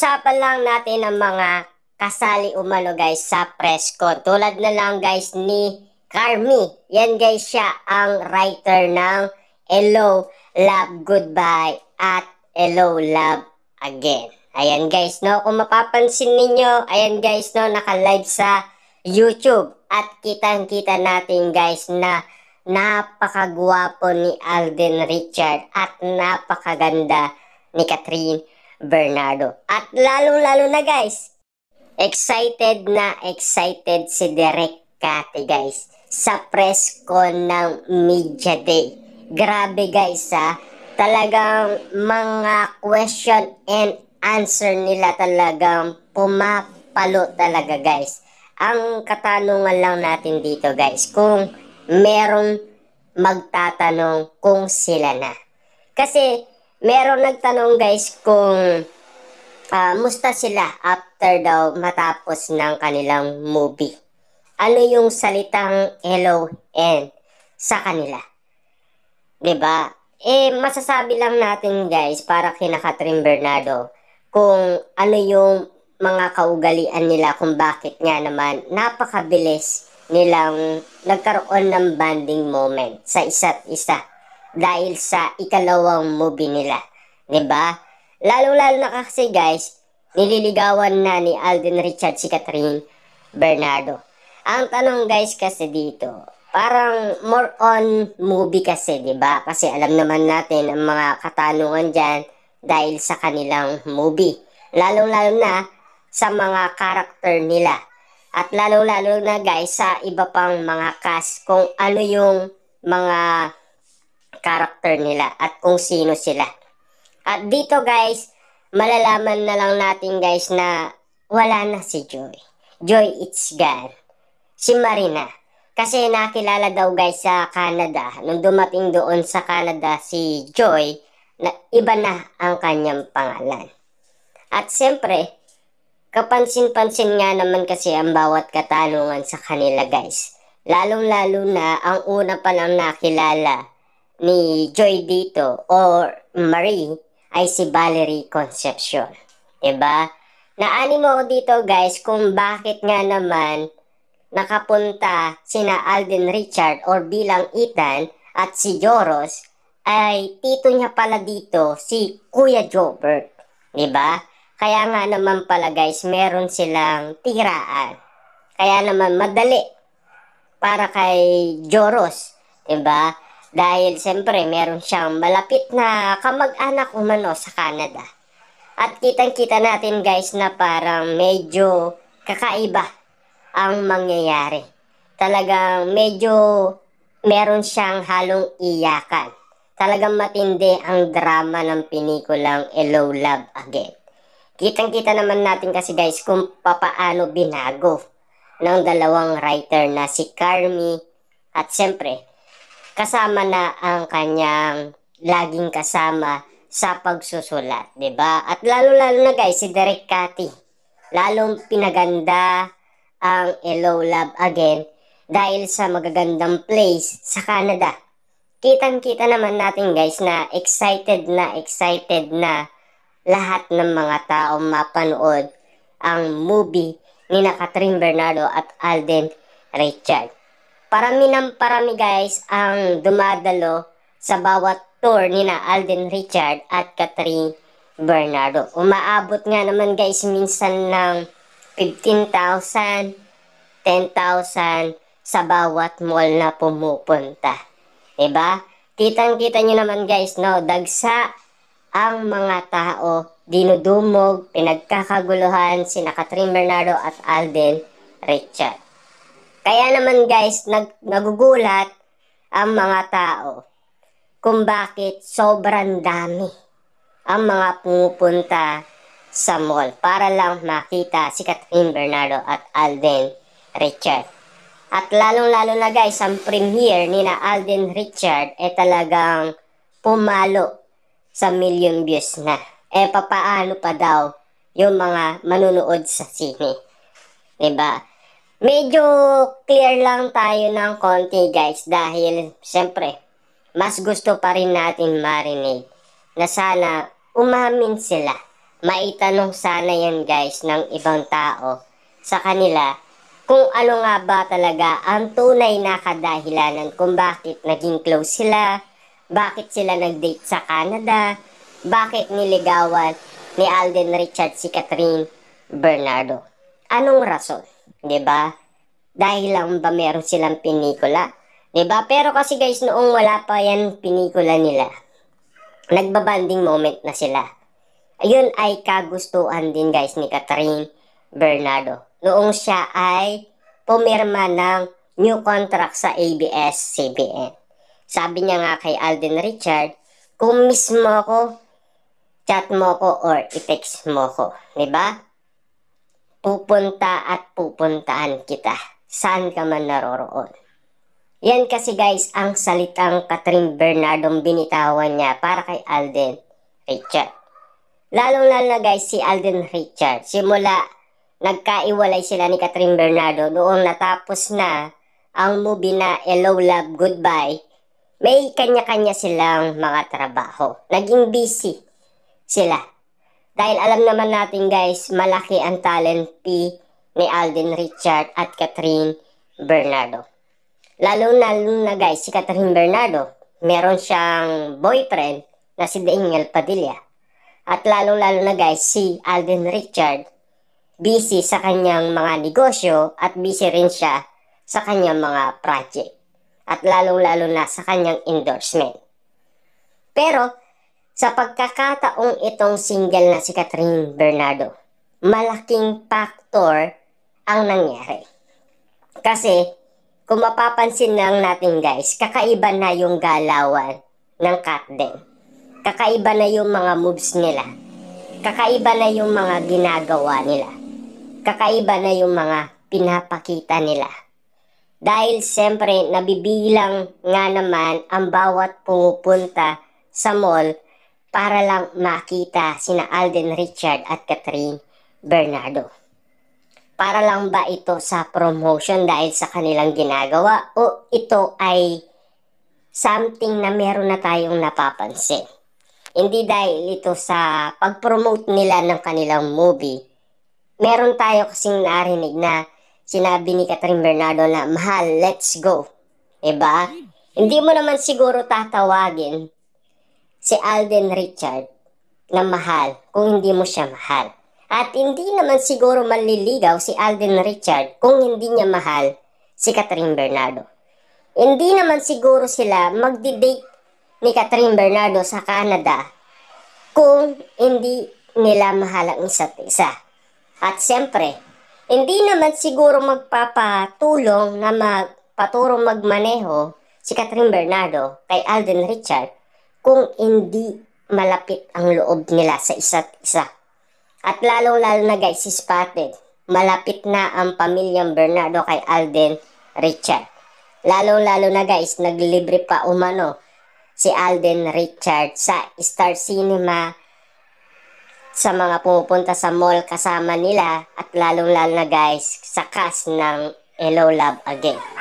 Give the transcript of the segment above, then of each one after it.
pag-usapan lang natin ang mga kasali umano guys sa press con. Tulad na lang guys ni Carmi. Yan guys siya ang writer ng Hello, Love, Goodbye at Hello, Love Again. Ayan guys no, kung mapapansin ninyo, ayan guys no, naka-live sa YouTube. At kitang-kita natin guys na napakagwapo ni Alden Richard at napakaganda ni Catherine Bernardo. At lalong-lalo na guys, excited na excited si Derek Kati guys sa press con ng Media Day. Grabe guys ha, talagang mga question and answer nila talagang pumapalo talaga guys. Ang katanungan lang natin dito guys, kung merong magtatanong kung sila na. Kasi Meron nagtanong guys kung uh, musta sila after daw matapos ng kanilang movie. Ano yung salitang hello and sa kanila? 'Di ba? Eh masasabi lang natin guys para kina Catherine Bernardo kung ano yung mga kaugalian nila kung bakit nga naman napakabilis nilang nagkaroon ng bonding moment sa isa't isa dahil sa ikalawang movie nila. ba? Diba? Lalo-lalo na kasi guys, nililigawan na ni Alden Richard si Catherine Bernardo. Ang tanong guys kasi dito, parang more on movie kasi, 'di ba? Kasi alam naman natin ang mga katanungan diyan dahil sa kanilang movie. Lalong-lalo lalo na sa mga karakter nila. At lalong-lalo lalo na guys sa iba pang mga cast kung ano yung mga character nila at kung sino sila. At dito guys, malalaman na lang natin guys na wala na si Joy. Joy it's gone. Si Marina. Kasi nakilala daw guys sa Canada. Nung dumating doon sa Canada si Joy, na iba na ang kanyang pangalan. At siyempre, kapansin-pansin nga naman kasi ang bawat katanungan sa kanila guys. Lalong-lalo na ang una pa lang nakilala ni Joy dito or Marie ay si Valerie Concepcion. ba? Diba? Naanimo ako dito guys kung bakit nga naman nakapunta sina Alden Richard or bilang Ethan at si Joros ay tito niya pala dito si Kuya Jobert. ba? Diba? Kaya nga naman pala guys meron silang tiraan. Kaya naman madali para kay Joros. ba? Diba? Dahil siyempre meron siyang malapit na kamag-anak umano sa Canada. At kitang-kita natin guys na parang medyo kakaiba ang mangyayari. Talagang medyo meron siyang halong iyakan. Talagang matindi ang drama ng pinikulang Hello Love Again. Kitang-kita naman natin kasi guys kung papaano binago ng dalawang writer na si Carmi at siyempre kasama na ang kanyang laging kasama sa pagsusulat, 'di ba? At lalo-lalo na guys si Derek Cathy. Lalong pinaganda ang Hello Love Again dahil sa magagandang place sa Canada. Kitang-kita naman natin guys na excited na excited na lahat ng mga tao mapanood ang movie ni na Catherine Bernardo at Alden Richard. Parami ng parami guys ang dumadalo sa bawat tour ni na Alden Richard at Catherine Bernardo. Umaabot nga naman guys minsan ng 15,000, 10,000 sa bawat mall na pumupunta. Diba? Kitang-kita nyo naman guys, no? Dagsa ang mga tao dinudumog, pinagkakaguluhan si Catherine Bernardo at Alden Richard. Kaya naman guys, nag, nagugulat ang mga tao kung bakit sobrang dami ang mga pumupunta sa mall para lang makita si Catherine Bernardo at Alden Richard. At lalong-lalo na guys, ang premiere ni na Alden Richard ay eh, talagang pumalo sa million views na. Eh papaano pa daw yung mga manunood sa sine? 'Di ba? Medyo clear lang tayo ng konti guys dahil siyempre mas gusto pa rin natin marinate na sana umamin sila. Maitanong sana yan guys ng ibang tao sa kanila kung ano nga ba talaga ang tunay na kadahilanan kung bakit naging close sila, bakit sila nag-date sa Canada, bakit niligawan ni Alden Richard si Catherine Bernardo. Anong rason? 'di ba? Dahil lang ba meron silang pinikula? 'Di ba? Pero kasi guys, noong wala pa 'yan pinikula nila, nagbabanding moment na sila. Ayun ay kagustuhan din guys ni Catherine Bernardo. Noong siya ay pumirma ng new contract sa ABS-CBN. Sabi niya nga kay Alden Richard, kung mismo ako, chat mo ko or i-text mo ko. ba? Diba? pupunta at pupuntahan kita saan ka man naroroon. Yan kasi guys ang salitang Catherine Bernardong binitawan niya para kay Alden Richard. Lalong-lalo na guys si Alden Richard simula nagkaiwalay sila ni Catherine Bernardo noong natapos na ang movie na Hello Love Goodbye may kanya-kanya silang mga trabaho. Naging busy sila. Dahil alam naman natin guys, malaki ang talent ni Alden Richard at Catherine Bernardo. Lalo na, lalo na guys, si Catherine Bernardo, meron siyang boyfriend na si Daniel Padilla. At lalong-lalo lalo na guys, si Alden Richard, busy sa kanyang mga negosyo at busy rin siya sa kanyang mga project. At lalong-lalo lalo na sa kanyang endorsement. Pero sa pagkakataong itong single na si Catherine Bernardo, malaking factor ang nangyari. Kasi kung mapapansin lang natin guys, kakaiba na yung galawan ng Katden. Kakaiba na yung mga moves nila. Kakaiba na yung mga ginagawa nila. Kakaiba na yung mga pinapakita nila. Dahil siyempre nabibilang nga naman ang bawat pumupunta sa mall para lang makita sina Alden Richard at Catherine Bernardo. Para lang ba ito sa promotion dahil sa kanilang ginagawa o ito ay something na meron na tayong napapansin? Hindi dahil ito sa pag-promote nila ng kanilang movie. Meron tayo kasing narinig na sinabi ni Catherine Bernardo na, Mahal, let's go. Diba? Hindi mo naman siguro tatawagin si Alden Richard na mahal kung hindi mo siya mahal. At hindi naman siguro manliligaw si Alden Richard kung hindi niya mahal si Catherine Bernardo. Hindi naman siguro sila magdi-date ni Catherine Bernardo sa Canada kung hindi nila mahal ang isa't isa. At siyempre, hindi naman siguro magpapatulong na magpaturo magmaneho si Catherine Bernardo kay Alden Richard kung hindi malapit ang loob nila sa isa't isa. At lalong-lalo na guys, si spotted, malapit na ang pamilyang Bernardo kay Alden Richard. Lalong-lalo na guys, naglibre pa umano si Alden Richard sa Star Cinema sa mga pumupunta sa mall kasama nila at lalong-lalo na guys sa cast ng Hello Love Again.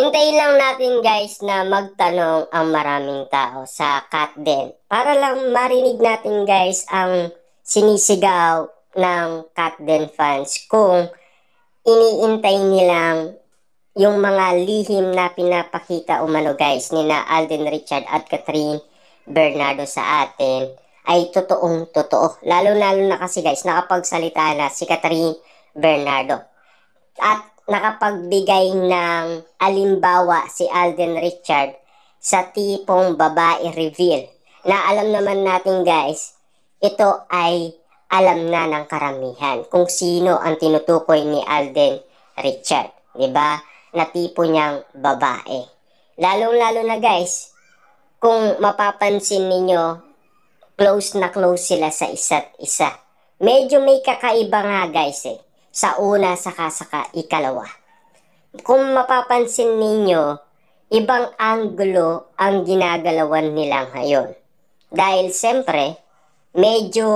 Hintayin lang natin guys na magtanong ang maraming tao sa cat den para lang marinig natin guys ang sinisigaw ng cat den fans kung iniintay nilang yung mga lihim na pinapakita umano guys nina Alden Richard at Catherine Bernardo sa atin ay totoong totoo. Lalo-lalo na kasi guys nakapagsalita na si Catherine Bernardo. At nakapagbigay ng alimbawa si Alden Richard sa tipong babae reveal na alam naman natin guys, ito ay alam na ng karamihan kung sino ang tinutukoy ni Alden Richard, 'di ba? Na tipo niyang babae. Lalong-lalo na guys, kung mapapansin ninyo, close na close sila sa isa't isa. Medyo may kakaiba nga guys eh sa una sa kasaka ikalawa. Kung mapapansin ninyo, ibang anggulo ang ginagalawan nila ngayon. Dahil siyempre, medyo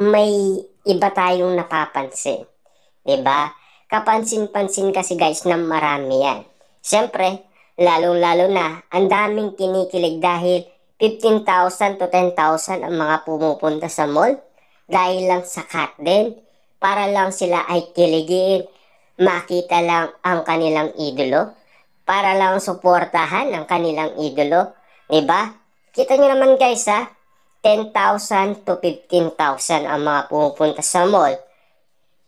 may iba tayong napapansin. ba? Diba? Kapansin-pansin kasi guys na marami yan. Siyempre, lalong-lalo na, ang daming kinikilig dahil 15,000 to 10,000 ang mga pumupunta sa mall dahil lang sa cut din para lang sila ay kiligin, makita lang ang kanilang idolo, para lang suportahan ang kanilang idolo, 'di ba? Kita niyo naman guys ha, 10,000 to 15,000 ang mga pumupunta sa mall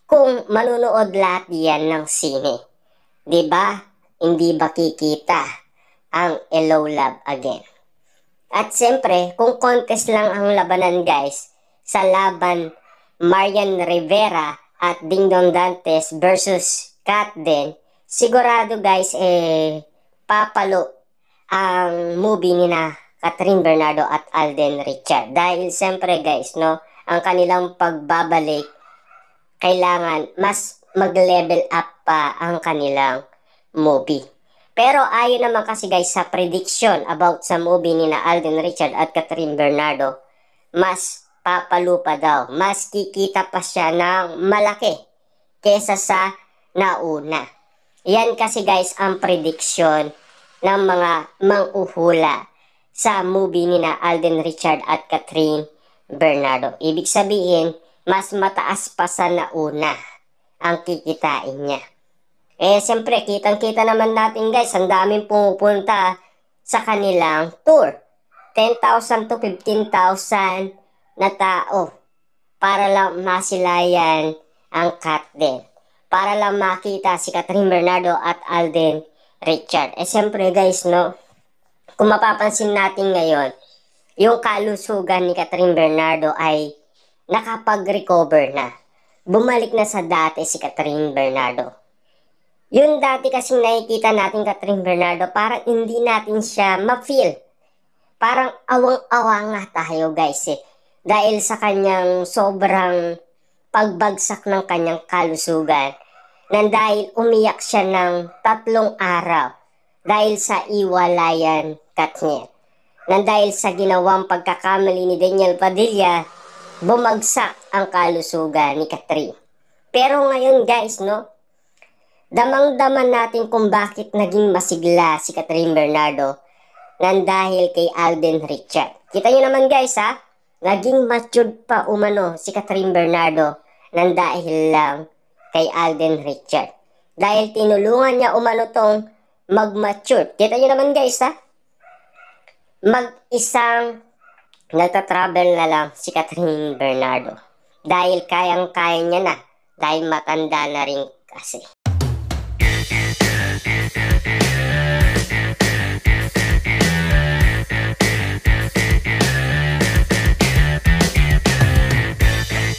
kung manunood lahat yan ng sine. Di ba? Hindi ba kikita ang Hello Love again? At siyempre, kung contest lang ang labanan guys, sa laban Marian Rivera at Dingdong Dantes versus Kat din, sigurado guys eh papalo ang movie ni na Catherine Bernardo at Alden Richard. Dahil siyempre guys, no, ang kanilang pagbabalik kailangan mas mag-level up pa ang kanilang movie. Pero ayon naman kasi guys sa prediction about sa movie ni na Alden Richard at Catherine Bernardo, mas papalupa daw. Mas kikita pa siya ng malaki kesa sa nauna. Yan kasi guys ang prediction ng mga manguhula sa movie ni na Alden Richard at Catherine Bernardo. Ibig sabihin, mas mataas pa sa nauna ang kikitain niya. Eh, siyempre, kitang-kita naman natin guys, ang daming pumupunta sa kanilang tour. 10,000 to 15,000 na tao para lang masilayan ang Katden. Para lang makita si Catherine Bernardo at Alden Richard. Eh siyempre guys, no, kung mapapansin natin ngayon, yung kalusugan ni Catherine Bernardo ay nakapag-recover na. Bumalik na sa dati si Catherine Bernardo. Yung dati kasing nakikita natin Catherine Bernardo, parang hindi natin siya ma-feel. Parang awang-awa nga tayo guys eh dahil sa kanyang sobrang pagbagsak ng kanyang kalusugan na dahil umiyak siya ng tatlong araw dahil sa iwalayan Katniel. Na dahil sa ginawang pagkakamali ni Daniel Padilla, bumagsak ang kalusugan ni Katrin. Pero ngayon guys, no, damang-daman natin kung bakit naging masigla si Katrin Bernardo nang dahil kay Alden Richard. Kita niyo naman guys ha, Naging matured pa umano si Catherine Bernardo nang dahil lang kay Alden Richard. Dahil tinulungan niya umano tong mag-mature. Kita niyo naman guys ha? Mag-isang nagta-travel na lang si Catherine Bernardo. Dahil kayang-kaya niya na. Dahil matanda na rin kasi.